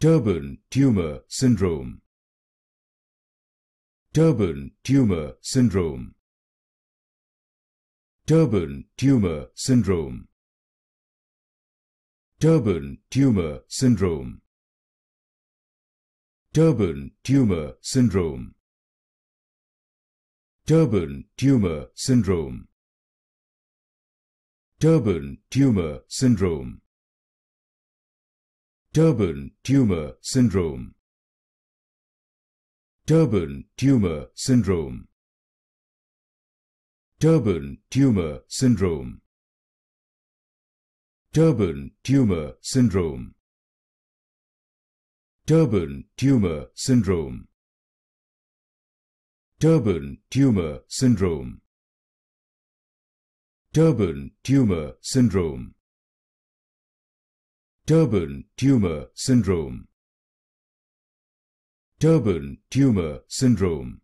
Turban tumor syndrome. Turban tumor syndrome. Turban tumor syndrome. Turban tumor syndrome. Turban tumor syndrome. Turban tumor syndrome. tumor syndrome. Durban tumor syndrome. Durban tumor syndrome. Durban tumor syndrome. Durban tumor syndrome. Durban tumor syndrome. Durban tumor syndrome. Durban tumor syndrome. Turban tumor syndrome. Turban tumor syndrome.